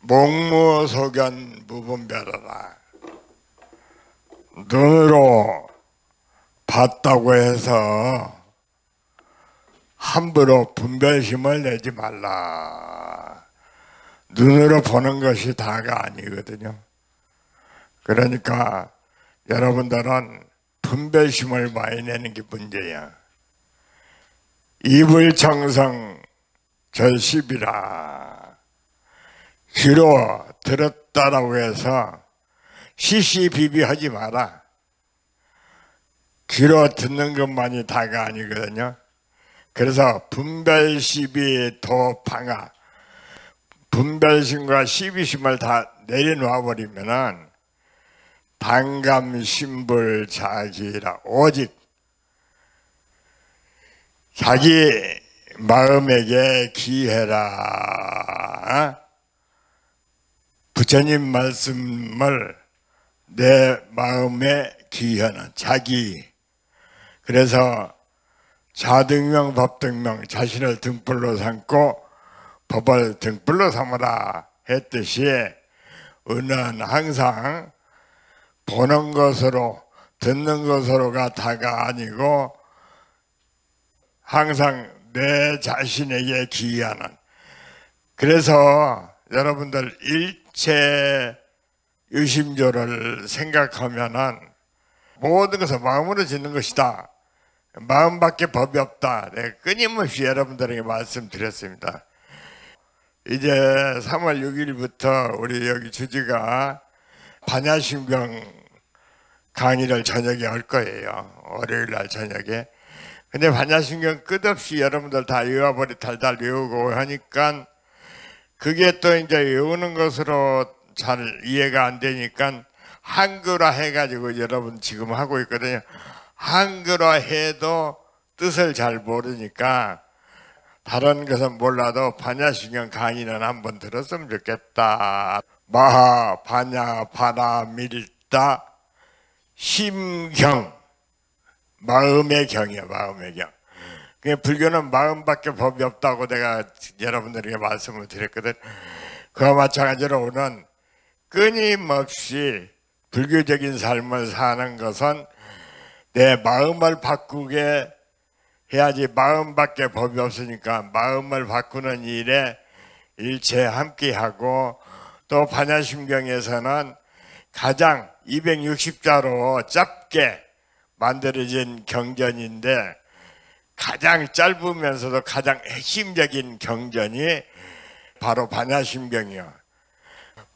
목무소견 부분별하라 눈으로 봤다고 해서 함부로 분별심을 내지 말라. 눈으로 보는 것이 다가 아니거든요. 그러니까 여러분들은 분별심을 많이 내는 게 문제야. 입을 정성 절십이라. 귀로 들었다라고 해서 시시비비하지 마라. 귀로 듣는 것만이 다가 아니거든요. 그래서 분별심이 도 방아 분별심과 시비심을 다내려놔 버리면은 당감심불자기라 오직 자기 마음에게 기회라 부처님 말씀을 내 마음에 기회는 자기 그래서 자등명 법등명 자신을 등불로 삼고 법을 등불로 삼아라 했듯이 은은 항상 보는 것으로 듣는 것으로가 다가 아니고 항상 내 자신에게 기이하는 그래서 여러분들 일체 유심조를 생각하면 모든 것을 마음으로 짓는 것이다 마음밖에 법이 없다. 내가 네, 끊임없이 여러분들에게 말씀드렸습니다. 이제 3월 6일부터 우리 여기 주지가 반야심경 강의를 저녁에 할 거예요. 월요일 날 저녁에. 근데 반야심경 끝없이 여러분들 다 외워버리 달달 외우고 하니까 그게 또 이제 외우는 것으로 잘 이해가 안 되니까 한글화 해가지고 여러분 지금 하고 있거든요. 한글화 해도 뜻을 잘 모르니까 다른 것은 몰라도 반야신경 강의는 한 번 들었으면 좋겠다. 마하 반야 바라 밀다 심경 마음의 경이야 마음의 경. 그게 불교는 마음밖에 법이 없다고 내가 여러분들에게 말씀을 드렸거든. 그와 마찬가지로 오는 끊임없이 불교적인 삶을 사는 것은 내 마음을 바꾸게 해야지 마음밖에 법이 없으니까 마음을 바꾸는 일에 일체 함께하고 또 반야심경에서는 가장 260자로 짧게 만들어진 경전인데 가장 짧으면서도 가장 핵심적인 경전이 바로 반야심경이요.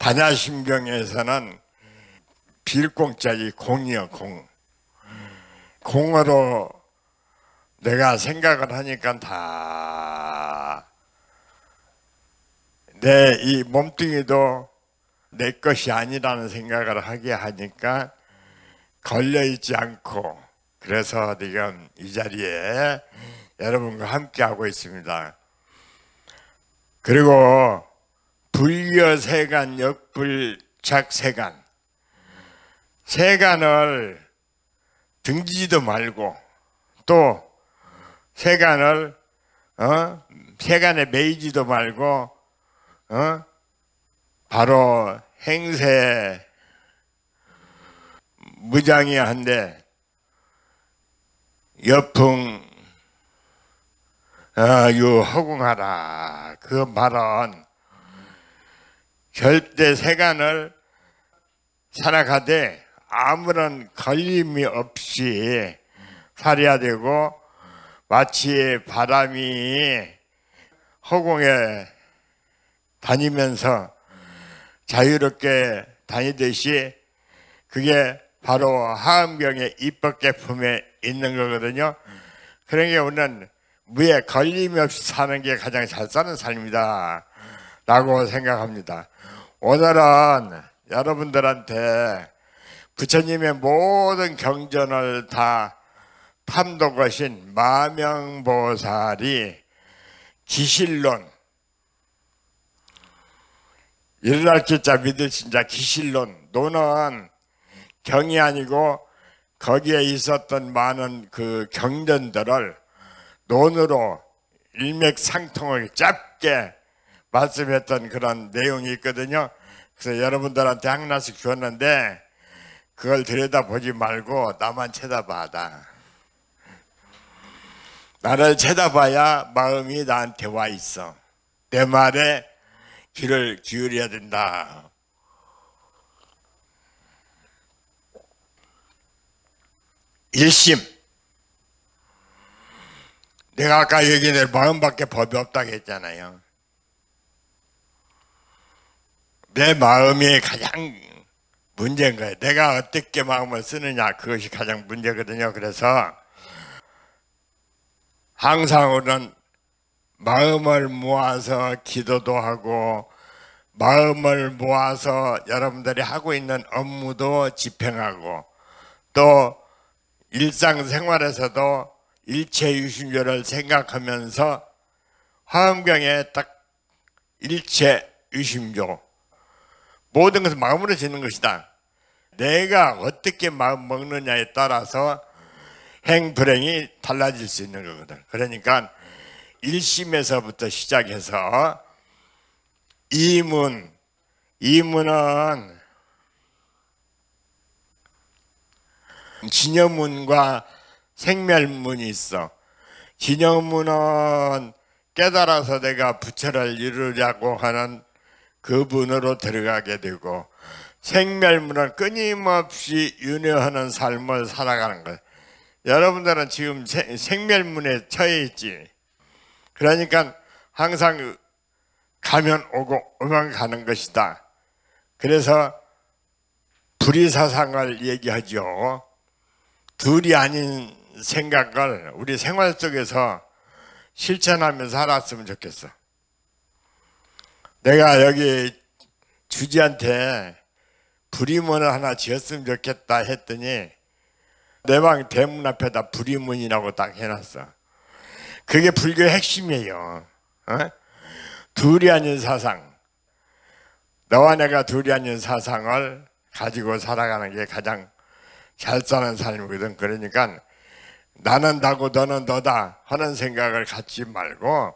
반야심경에서는 빌공짜리 공이요 공. 공으로 내가 생각을 하니까 다 내 이 몸뚱이도 내 것이 아니라는 생각을 하게 하니까 걸려있지 않고 그래서 지금 이 자리에 여러분과 함께하고 있습니다. 그리고 불여세간, 역불착세간 세간을 등지지도 말고 또 세간을 어? 세간에 매이지도 말고 어? 바로 행세 무장이야 한데 여풍 어, 유허공하라그 말은 절대 세간을 살아가되 아무런 걸림이 없이 살아야 되고 마치 바람이 허공에 다니면서 자유롭게 다니듯이 그게 바로 하암경의 입법계품에 있는 거거든요. 그러니까 우리는 무에 걸림이 없이 사는 게 가장 잘 사는 삶이다 라고 생각합니다. 오늘은 여러분들한테 부처님의 모든 경전을 다판독하신 마명보살이 기실론 일어날 기자 믿을 진자 기실론 논은 경이 아니고 거기에 있었던 많은 그 경전들을 논으로 일맥상통하게 짧게 말씀했던 그런 내용이 있거든요. 그래서 여러분들한테 항나씩 주었는데 그걸 들여다보지 말고 나만 쳐다봐라 나를 쳐다봐야 마음이 나한테 와 있어. 내 말에 귀를 기울여야 된다. 일심. 내가 아까 얘기한 마음밖에 법이 없다고 했잖아요. 내 마음이 가장 문제인 거예요. 내가 어떻게 마음을 쓰느냐 그것이 가장 문제거든요. 그래서 항상 우리는 마음을 모아서 기도도 하고 마음을 모아서 여러분들이 하고 있는 업무도 집행하고 또 일상생활에서도 일체유심조를 생각하면서 화엄경에 딱 일체유심조 모든 것은 마음으로 짓는 것이다. 내가 어떻게 마음 먹느냐에 따라서 행 불행이 달라질 수 있는 거거든. 그러니까 1심에서부터 시작해서 이문 이문은 진여문과 생멸문이 있어. 진여문은 깨달아서 내가 부처를 이루려고 하는 그 문으로 들어가게 되고 생멸문을 끊임없이 윤회하는 삶을 살아가는 것. 여러분들은 지금 생멸문에 처해 있지. 그러니까 항상 가면 오고 오면 가는 것이다. 그래서 불의사상을 얘기하죠. 둘이 아닌 생각을 우리 생활 속에서 실천하면서 살았으면 좋겠어. 내가 여기 주지한테 불의문을 하나 지었으면 좋겠다 했더니 내 방 대문 앞에다 불의문이라고딱 해놨어. 그게 불교의 핵심이에요. 어? 둘이 아닌 사상. 너와 내가 둘이 아닌 사상을 가지고 살아가는 게 가장 잘 사는 삶이거든. 그러니까 나는 나고 너는 너다 하는 생각을 갖지 말고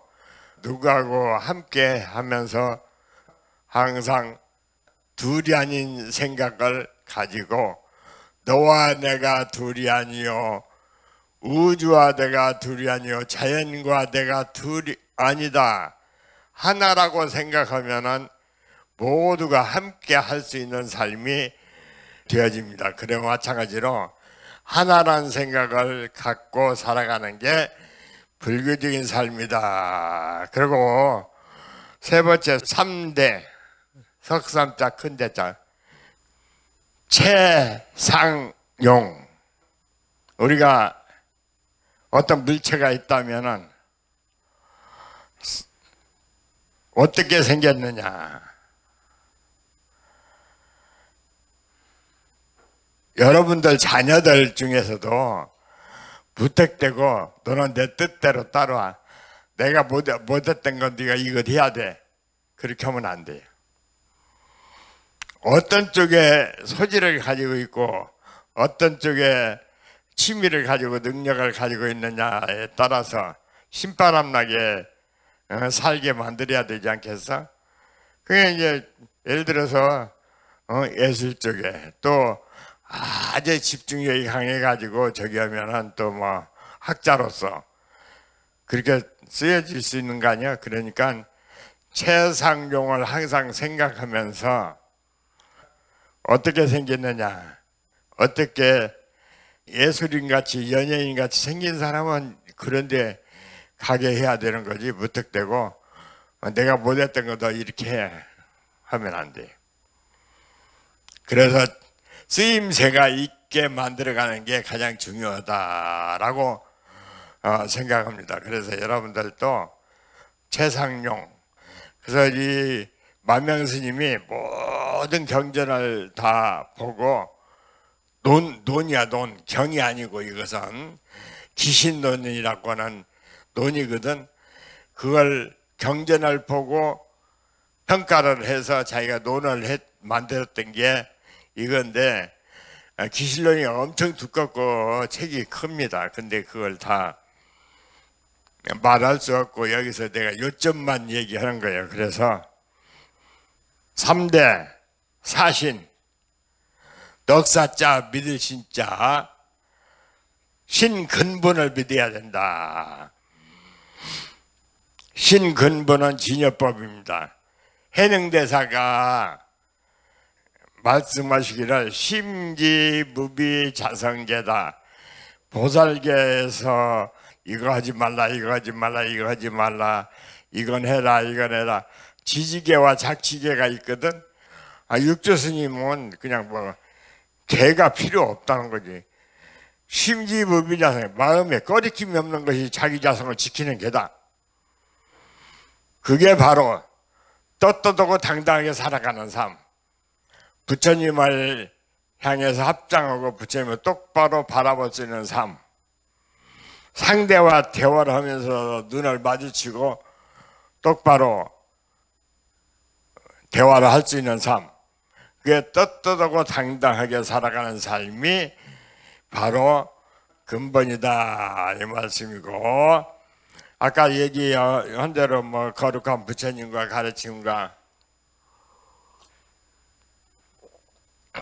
누구하고 함께 하면서 항상 둘이 아닌 생각을 가지고 너와 내가 둘이 아니요 우주와 내가 둘이 아니요 자연과 내가 둘이 아니다 하나라고 생각하면 모두가 함께 할 수 있는 삶이 되어집니다. 그래 마찬가지로 하나란 생각을 갖고 살아가는 게 불교적인 삶이다. 그리고 세 번째 3대 석상자큰 대자 최상용 우리가 어떤 물체가 있다면 어떻게 생겼느냐 여러분들 자녀들 중에서도 부탁되고 너는 내 뜻대로 따라와 내가 못, 못했던 건 네가 이것 해야 돼 그렇게 하면 안 돼요 어떤 쪽에 소질을 가지고 있고 어떤 쪽에 취미를 가지고 능력을 가지고 있느냐에 따라서 신바람 나게 어, 살게 만들어야 되지 않겠어? 그게 이제 예를 들어서 어, 예술 쪽에 또 아주 집중력이 강해가지고 저기 하면은 또 뭐 학자로서 그렇게 쓰여질 수 있는 거 아니야? 그러니까 최상종을 항상 생각하면서 어떻게 생겼느냐 어떻게 예술인같이 연예인같이 생긴 사람은 그런데 가게 해야 되는 거지 무턱대고 내가 못했던 것도 이렇게 하면 안 돼. 그래서 쓰임새가 있게 만들어가는 게 가장 중요하다라고 어, 생각합니다. 그래서 여러분들도 최상용 그래서 이 만명 스님이 모든 경전을 다 보고 논, 논이야 논 경이 아니고 이것은 기신논이라고 하는 논이거든 그걸 경전을 보고 평가를 해서 자기가 논을 했, 만들었던 게 이건데 아, 기신론이 엄청 두껍고 책이 큽니다. 근데 그걸 다 말할 수 없고 여기서 내가 요점만 얘기하는 거예요. 그래서 3대 사신 넉사자 믿으 신자 신근본을 믿어야 된다. 신근본은 진여법입니다. 해능대사가 말씀하시기를 심지무비 자성계다. 보살계에서 이거 하지 말라 이거 하지 말라 이거 하지 말라 이건 해라 이건 해라 지지계와작지계가 있거든. 아, 육조 스님은 그냥 뭐 개가 필요 없다는 거지. 심지법이 자성, 마음에 꺼리낌이 없는 것이 자기 자성을 지키는 개다. 그게 바로 떳떳하고 당당하게 살아가는 삶. 부처님을 향해서 합장하고 부처님을 똑바로 바라볼 수 있는 삶. 상대와 대화를 하면서 눈을 마주치고 똑바로 대화를 할 수 있는 삶 그게 떳떳하고 당당하게 살아가는 삶이 바로 근본이다 이 말씀이고 아까 얘기한 대로 어, 뭐 거룩한 부처님과 가르침과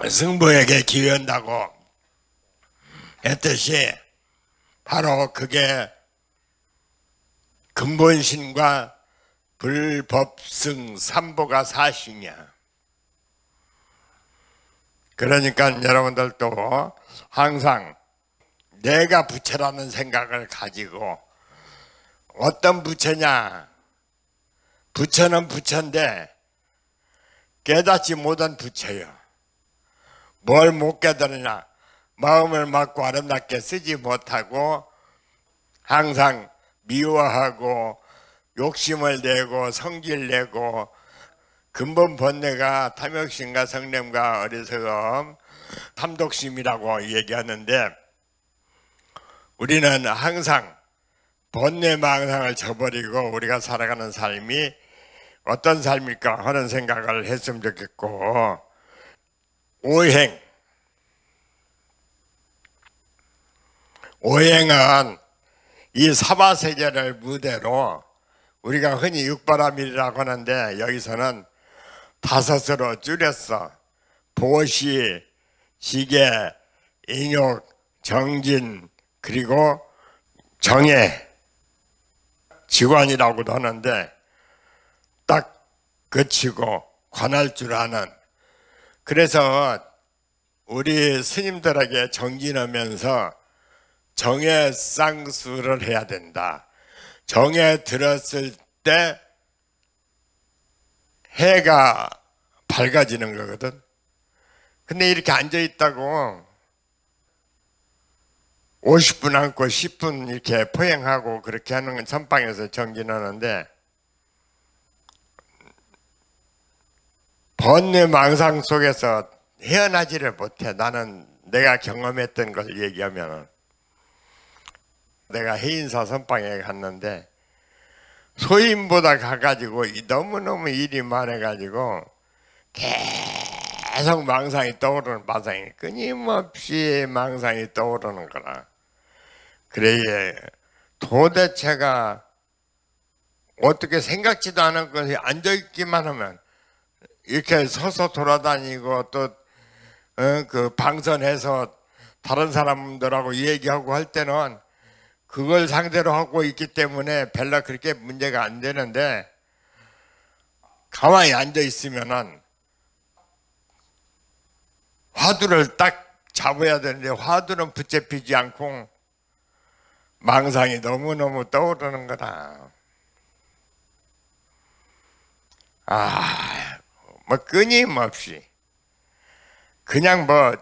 승부에게 기회한다고 했듯이 바로 그게 근본신과 불법승 삼보가 사시냐 그러니까 여러분들도 항상 내가 부처라는 생각을 가지고 어떤 부처냐 부처는 부처인데 깨닫지 못한 부처요 뭘 못 깨달으냐 마음을 막고 아름답게 쓰지 못하고 항상 미워하고 욕심을 내고 성질 내고 근본 번뇌가 탐욕심과 성냄과 어리석음 탐독심이라고 얘기하는데 우리는 항상 번뇌 망상을 저버리고 우리가 살아가는 삶이 어떤 삶일까 하는 생각을 했으면 좋겠고 오행 오행은 이 사바세계를 무대로 우리가 흔히 육바라밀이라고 하는데 여기서는 다섯으로 줄였어. 보시, 시계, 인욕, 정진, 그리고 정예, 지관이라고도 하는데 딱 그치고 관할 줄 아는 그래서 우리 스님들에게 정진하면서 정의 쌍수를 해야 된다. 정에 들었을 때 해가 밝아지는 거거든. 근데 이렇게 앉아 있다고 50분 앉고 10분 이렇게 포행하고 그렇게 하는 건 선방에서 정진하는데 번뇌 망상 속에서 헤어나지를 못해. 나는 내가 경험했던 걸 얘기하면 은 내가 해인사 선방에 갔는데 소인보다 가가지고 너무너무 일이 많아가지고 계속 망상이 떠오르는 바상이 끊임없이 망상이 떠오르는 거라 그래야 도대체가 어떻게 생각지도 않은 것이 앉아있기만 하면 이렇게 서서 돌아다니고 또그 어 그 방선해서 다른 사람들하고 얘기하고 할 때는 그걸 상대로 하고 있기 때문에 별로 그렇게 문제가 안 되는데 가만히 앉아 있으면은 화두를 딱 잡아야 되는데 화두는 붙잡히지 않고 망상이 너무너무 떠오르는 거다. 아, 뭐 끊임없이 그냥 뭐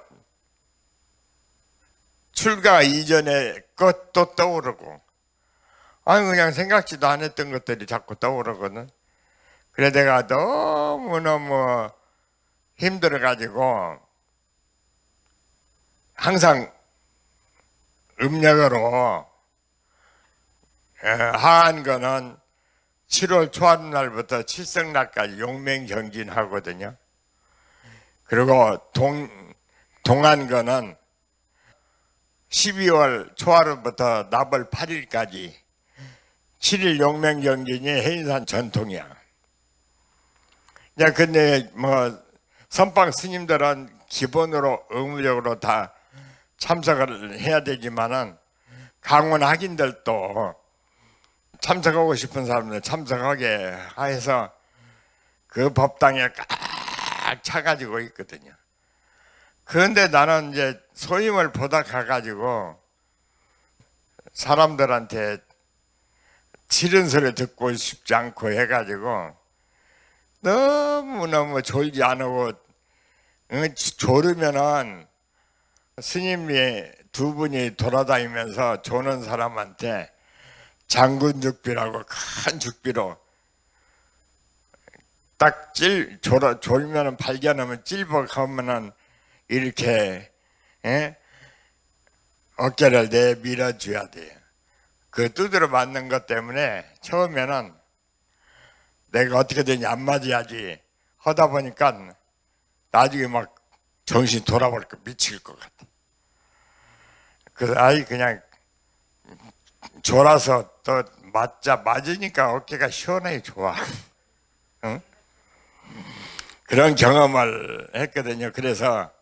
출가 이전의 것도 떠오르고 아 그냥 생각지도 않았던 것들이 자꾸 떠오르거든 그래 내가 너무너무 힘들어가지고 항상 음력으로 하한 거는 7월 초한날부터 칠성날까지 용맹정진하거든요. 그리고 동, 동한 거는 12월 초하루부터 납월 8일까지 7일 용맹경진이 해인산 전통이야. 야, 근데 뭐 선방 스님들은 기본으로 의무적으로 다 참석을 해야 되지만은 강원 학인들도 참석하고 싶은 사람들 참석하게 해서 그 법당에 꽉 차가지고 있거든요. 그런데 나는 이제 소임을 보다 가가지고 사람들한테 지른 소리 듣고 싶지 않고 해가지고 너무너무 졸지 않고 졸으면은 스님이 두 분이 돌아다니면서 조는 사람한테 장군죽비라고 큰 죽비로 딱 찔, 졸, 졸면은 발견하면 찔벅하면은 이렇게 에? 예? 어깨를 내밀어 줘야 돼요. 그 두드려 맞는 것 때문에 처음에는 내가 어떻게 되냐 안 맞아야지 하다 보니까 나중에 막 정신 돌아버릴 거 미칠 것 같아. 그래서 아이 그냥 졸아서 또 맞자 맞으니까 어깨가 시원해 좋아. 응? 그런 경험을 했거든요. 그래서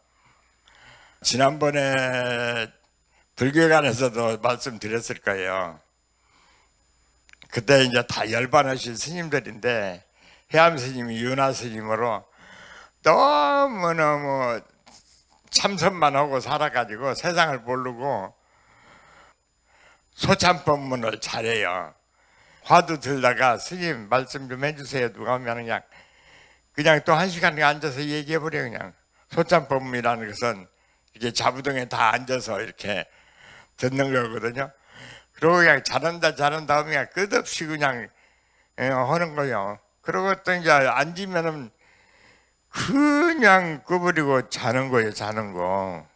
지난번에 불교관에서도 말씀드렸을 거예요. 그때 이제 다 열반하신 스님들인데 해암 스님이 유하 스님으로 너무너무 참선만 하고 살아가지고 세상을 모르고 소참법문을 잘해요. 화두 들다가 스님 말씀 좀 해주세요. 누가 하면 그냥 그냥 또 한 시간 앉아서 얘기해버려 그냥. 소참법문이라는 것은 이게 자부동에 다 앉아서 이렇게 듣는 거거든요. 그러고 그냥 잘한다 잘한다 하면 그냥 끝없이 그냥 예, 하는 거예요. 그러고 또 이제 앉으면은 그냥 꺼버리고 자는 거예요, 자는 거.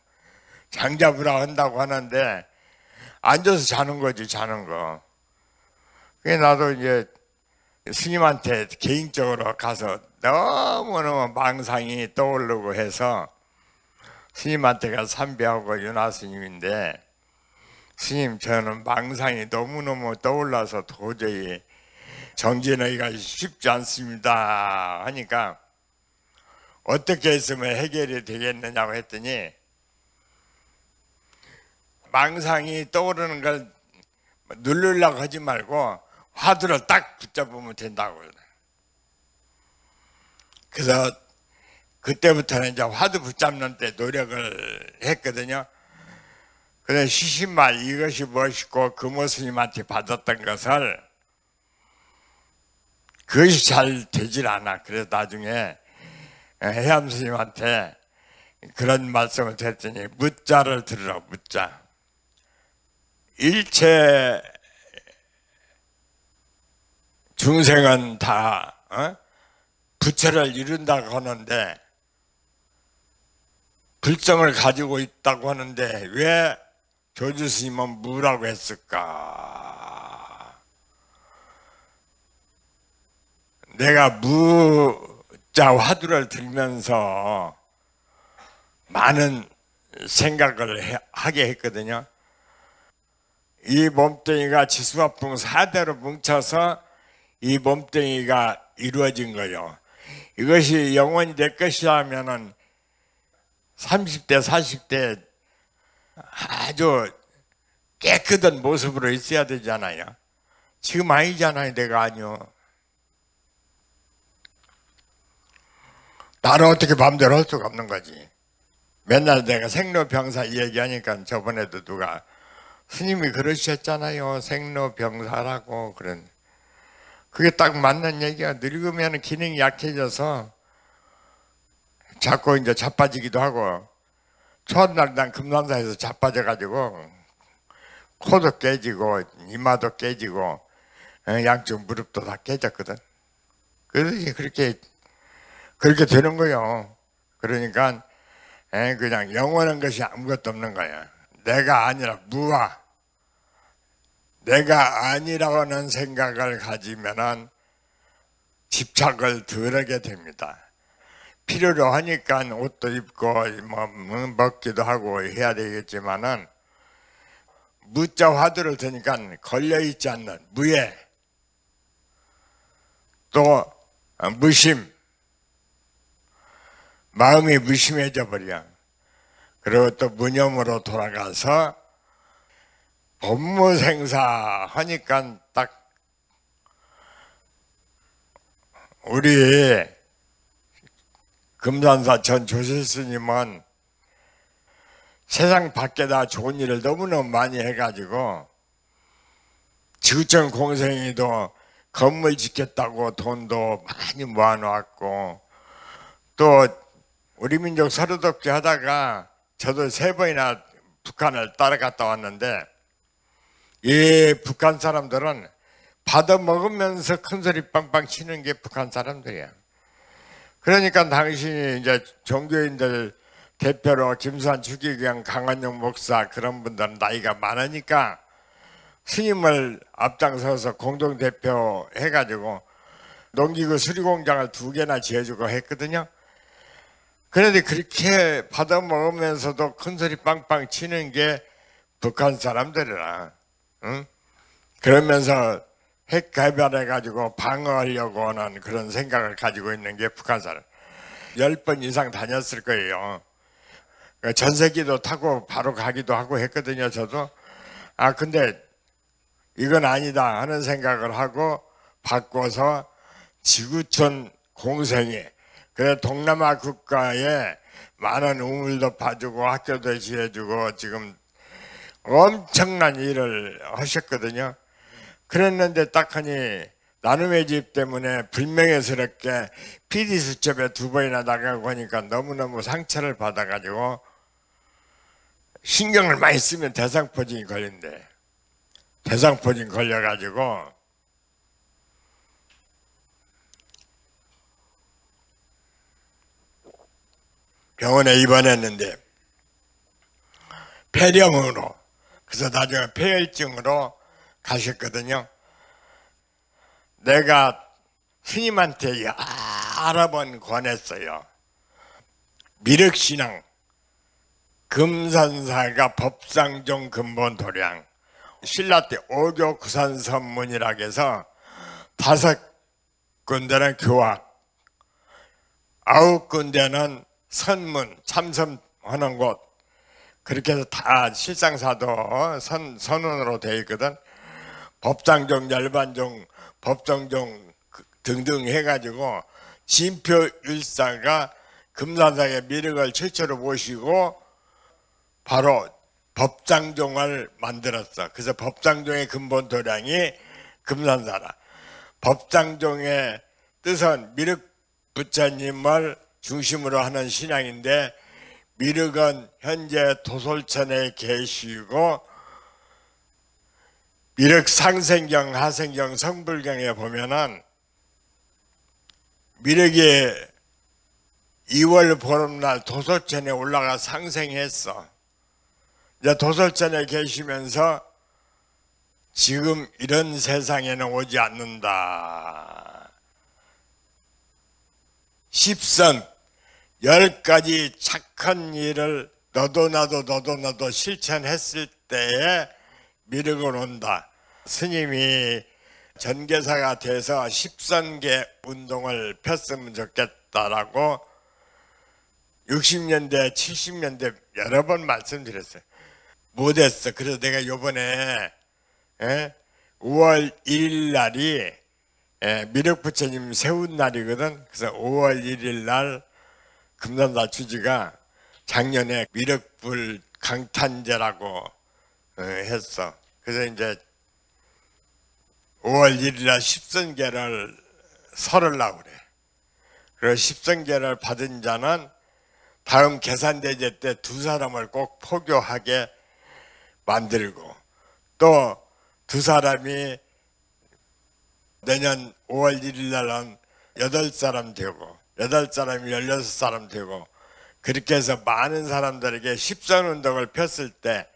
장잡으라 한다고 하는데 앉아서 자는 거지, 자는 거. 그게 나도 이제 스님한테 개인적으로 가서 너무너무 망상이 떠오르고 해서 스님한테가 삼배하고 윤하 스님인데 스님 저는 망상이 너무너무 떠올라서 도저히 정진하기가 쉽지 않습니다 하니까 어떻게 했으면 해결이 되겠느냐고 했더니 망상이 떠오르는 걸 누르려고 하지 말고 화두를 딱 붙잡으면 된다고 그래요. 서 그때부터는 이제 화두 붙잡는 데 노력을 했거든요. 그래 시신말 이것이 무엇이고 그 모습님한테 받았던 것을 그것이 잘 되질 않아. 그래서 나중에 해암 스님한테 그런 말씀을 했더니 묻자를 들으라 묻자. 일체 중생은 다 어? 부처를 이룬다고 하는데 불성을 가지고 있다고 하는데 왜 교주 스님은 무라고 했을까? 내가 무자 화두를 들면서 많은 생각을 해, 하게 했거든요. 이 몸뚱이가 지수화풍 4대로 뭉쳐서 이 몸뚱이가 이루어진 거요. 이것이 영원히 내 것이라면은 30대, 40대 아주 깨끗한 모습으로 있어야 되잖아요. 지금 아니잖아요, 내가 아니요. 나는 어떻게 마음대로 할 수가 없는 거지. 맨날 내가 생로병사 얘기하니까 저번에도 누가 스님이 그러셨잖아요. 생로병사라고 그런. 그게 딱 맞는 얘기야. 늙으면 기능이 약해져서 자꾸 이제 자빠지기도 하고 초원날단 금난산에서 자빠져가지고 코도 깨지고 이마도 깨지고 예, 양쪽 무릎도 다 깨졌거든. 그래서 그렇게 그렇게 되는 거요. 그러니까 예, 그냥 영원한 것이 아무것도 없는 거야. 내가 아니라 무아. 내가 아니라는 고하 생각을 가지면은 집착을 덜하게 됩니다. 필요로 하니까 옷도 입고 뭐, 뭐 먹기도 하고 해야 되겠지만은 무자 화두를 드니까 걸려 있지 않는 무예 또 무심 마음이 무심해져 버려 그리고 또 무념으로 돌아가서 법무생사 하니까 딱 우리 금산사천 조실스님은 세상 밖에다 좋은 일을 너무너무 많이 해가지고 지구촌 공생이도 건물 짓겠다고 돈도 많이 모아놓았고 또 우리 민족 서로돕게 하다가 저도 세 번이나 북한을 따라갔다 왔는데 이 북한 사람들은 받아먹으면서 큰소리 빵빵 치는 게 북한 사람들이야 그러니까 당신이 이제 종교인들 대표로 김수환 추기경 강한용 목사 그런 분들은 나이가 많으니까 스님을 앞장서서 공동대표 해가지고 농기구 그 수리공장을 두 개나 지어주고 했거든요. 그런데 그렇게 받아먹으면서도 큰소리 빵빵 치는 게 북한 사람들이라 응? 그러면서 핵 개발해가지고 방어하려고 하는 그런 생각을 가지고 있는 게 북한 사람. 열번 이상 다녔을 거예요. 그 전세기도 타고 바로 가기도 하고 했거든요, 저도. 아, 근데 이건 아니다 하는 생각을 하고 바꿔서 지구촌 공생에, 그래, 동남아 국가에 많은 우물도 파주고 학교도 지어주고 지금 엄청난 일을 하셨거든요. 그랬는데 딱 하니 나눔의 집 때문에 불명예스럽게 PD 수첩에 두 번이나 나가고 하니까 너무너무 상처를 받아가지고 신경을 많이 쓰면 대상포진이 걸린대. 대상포진 걸려가지고 병원에 입원했는데 폐렴으로 그래서 나중에 폐혈증으로 가셨거든요. 내가 스님한테 여러 번 권했어요. 미륵신앙, 금산사가 법상종 근본 도량, 신라 때 오교 구산 선문이라 해서 다섯 군데는 교학, 아홉 군데는 선문, 참선하는 곳, 그렇게 해서 다 실상사도 선, 선언으로 되어 있거든. 법상정, 열반정, 법정정 그 등등 해가지고 진표 일사가 금산상의 미륵을 최초로 모시고 바로 법상종을 만들었어. 그래서 법상종의 근본 도량이 금산사라. 법상종의 뜻은 미륵 부처님을 중심으로 하는 신앙인데 미륵은 현재 도솔천에 계시고 미륵상생경, 하생경, 성불경에 보면은 미륵이 2월 보름날 도서천에 올라가 상생했어. 이제 도서천에 계시면서 지금 이런 세상에는 오지 않는다. 십선 열 가지 착한 일을 너도 나도 너도 나도 실천했을 때에 미르고 논다. 스님이 전계사가 돼서 13개 운동을 폈으면 좋겠다라고 60년대, 70년대 여러 번 말씀드렸어요. 못했어. 그래서 내가 요번에 5월 예, 1일 날이 예, 미륵 부처님 세운 날이거든. 그래서 5월 1일 날 금산사 주지가 작년에 미륵불 강탄제라고 어, 했어. 그래서 이제 5월 1일날 십선계를 설을라 그래. 그래서 십선계를 받은 자는 다음 계산대제 때 두 사람을 꼭 포교하게 만들고 또 두 사람이 내년 5월 1일 날은 8 사람 되고 8 사람이 1 6 사람 되고 그렇게 해서 많은 사람들에게 십선 운동을 폈을 때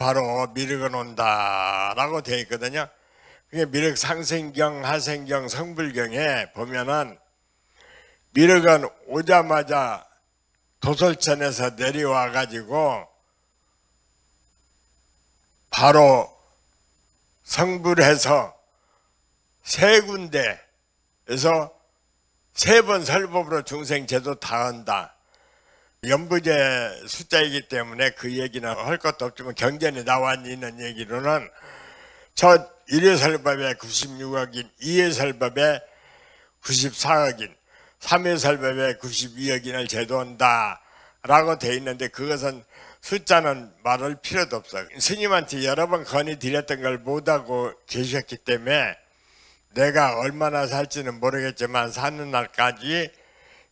바로 미륵은 온다라고 되어 있거든요. 그게 미륵 상생경, 하생경, 성불경에 보면은 미륵은 오자마자 도설천에서 내려와 가지고 바로 성불해서 세 군데에서 세 번 설법으로 중생제도 다 한다. 연부제 숫자이기 때문에 그 얘기는 할 것도 없지만 경전에 나와 있는 얘기로는 첫1회설법에 96억인 2회설법에 94억인 3회설법에 92억인을 제도한다 라고 돼 있는데 그것은 숫자는 말할 필요도 없어요 스님한테 여러 번 건의 드렸던 걸 못하고 계셨기 때문에 내가 얼마나 살지는 모르겠지만 사는 날까지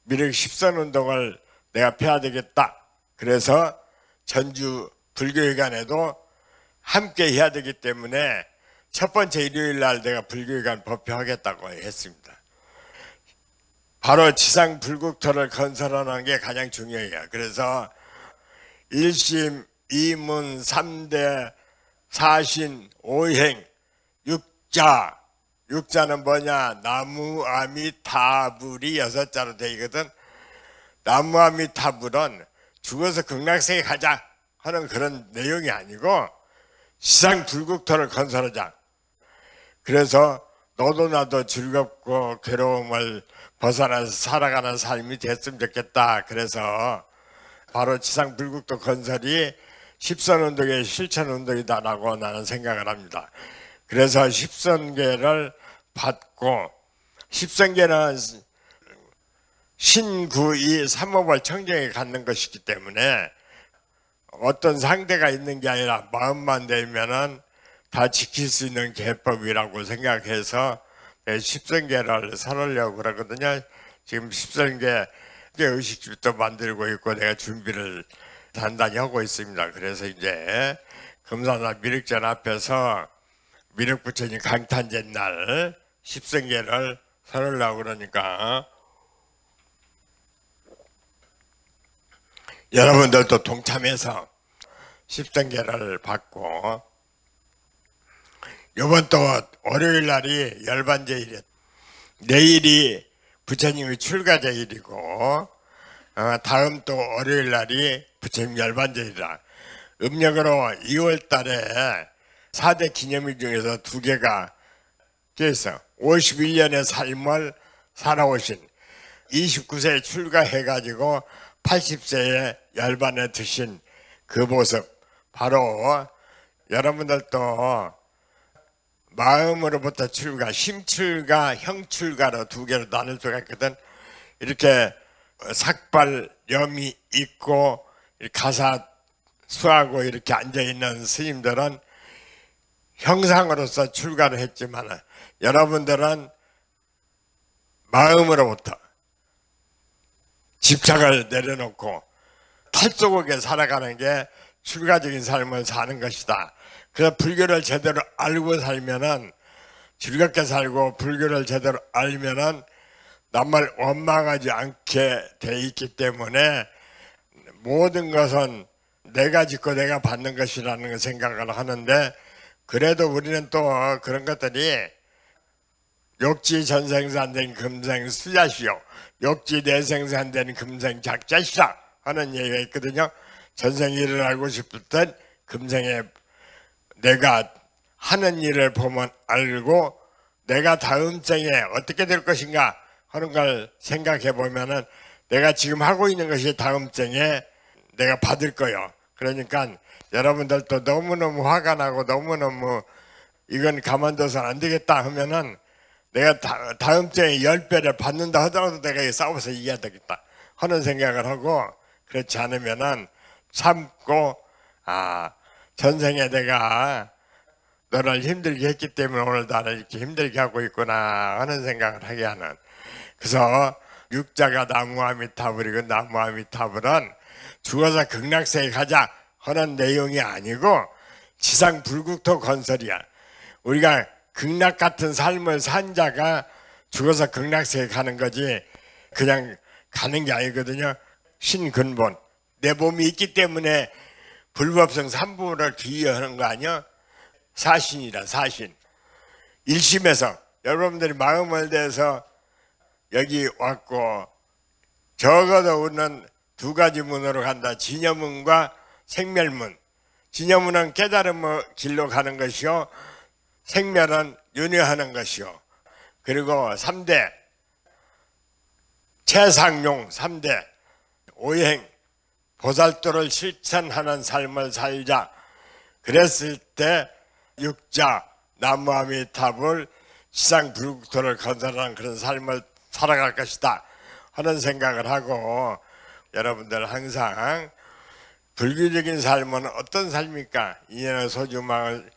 미륵 십선 운동을 내가 패야 되겠다. 그래서 전주 불교회관에도 함께 해야 되기 때문에 첫 번째 일요일 날 내가 불교회관 법회하겠다고 했습니다. 바로 지상 불국토를 건설하는 게 가장 중요해요. 그래서 1심, 2문, 3대, 4신5행6자6자는 뭐냐? 나무, 아미, 다불이 6 자로 되거든. 어있 나무아미타불은 죽어서 극락세에 가자 하는 그런 내용이 아니고 시상 불국토를 건설하자. 그래서 너도 나도 즐겁고 괴로움을 벗어나서 살아가는 삶이 됐으면 좋겠다. 그래서 바로 지상 불국토 건설이 십선 운동의 실천 운동이다라고 나는 생각을 합니다. 그래서 십선계를 받고 십선계는 신구이 삼모을 청정에 갖는 것이기 때문에 어떤 상대가 있는 게 아니라 마음만 되면은 다 지킬 수 있는 개법이라고 생각해서 십성계를 살으려고 그러거든요. 지금 십성계 의식집도 만들고 있고 내가 준비를 단단히 하고 있습니다. 그래서 이제 금산나 미륵전 앞에서 미륵부처님 강탄제 날 십성계를 살으려고 그러니까 여러분들도 동참해서 10단계를 받고 이번또 월요일 날이 열반제일이에요. 내일이 부처님이 출가제일이고 어, 다음 또 월요일 날이 부처님 열반제일이라 음력으로 2월 달에 4대 기념일 중에서 두 개가 껴서 51년의 삶을 살아오신 29세에 출가해가지고 80세에 열반에 드신 그 모습 바로 여러분들도 마음으로부터 출가, 심출가, 형출가로 두 개로 나눌 수가 있거든. 이렇게 삭발염이 있고 가사 수하고 이렇게 앉아있는 스님들은 형상으로서 출가를 했지만 여러분들은 마음으로부터 집착을 내려놓고 탈속하게 살아가는 게 출가적인 삶을 사는 것이다. 그래서 불교를 제대로 알고 살면은 즐겁게 살고 불교를 제대로 알면은 남을 원망하지 않게 돼 있기 때문에 모든 것은 내가 짓고 내가 받는 것이라는 생각을 하는데 그래도 우리는 또 그런 것들이 욕지 전생산생 금생 수자시오 역지대 생산된 금생 작자시라 하는 얘기가 있거든요. 전생 일을 알고 싶을 땐 금생에 내가 하는 일을 보면 알고 내가 다음 생에 어떻게 될 것인가 하는 걸 생각해 보면은 내가 지금 하고 있는 것이 다음 생에 내가 받을 거요. 예 그러니까 여러분들도 너무너무 화가 나고 너무너무 이건 가만둬서는 안 되겠다 하면은 내가 다, 음 주에 열 배를 받는다 하더라도 내가 싸워서 이겨야 되겠다 하는 생각을 하고 그렇지 않으면은 참고 아 전생에 내가 너를 힘들게 했기 때문에 오늘 나를 이렇게 힘들게 하고 있구나 하는 생각을 하게 하는 그래서 육자가 나무아미타불이고 나무아미타불은 죽어서 극락세에 가자 하는 내용이 아니고 지상 불국토 건설이야 우리가 극락 같은 삶을 산 자가 죽어서 극락세에 가는 거지 그냥 가는 게 아니거든요. 신근본. 내 몸이 있기 때문에 불법성 삼부를 기여하는 거 아니야? 사신이다 사신. 일심에서 여러분들이 마음을 대서 여기 왔고 적어도 우리는 두 가지 문으로 간다. 진여문과 생멸문. 진여문은 깨달음의 길로 가는 것이요. 생멸은 윤회하는 것이요. 그리고 3대 최상용 3대 오행 보살도를 실천하는 삶을 살자. 그랬을 때 육자 나무아미탑을 시상 불국토를 건설하는 그런 삶을 살아갈 것이다 하는 생각을 하고 여러분들 항상 불교적인 삶은 어떤 삶입니까? 인연의 소중함을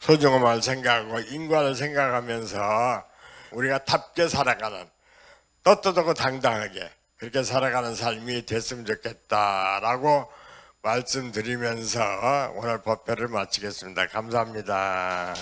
소중함을 생각하고 인과를 생각하면서 우리가 답게 살아가는 떳떳하고 당당하게 그렇게 살아가는 삶이 됐으면 좋겠다라고 말씀드리면서 오늘 법회를 마치겠습니다. 감사합니다.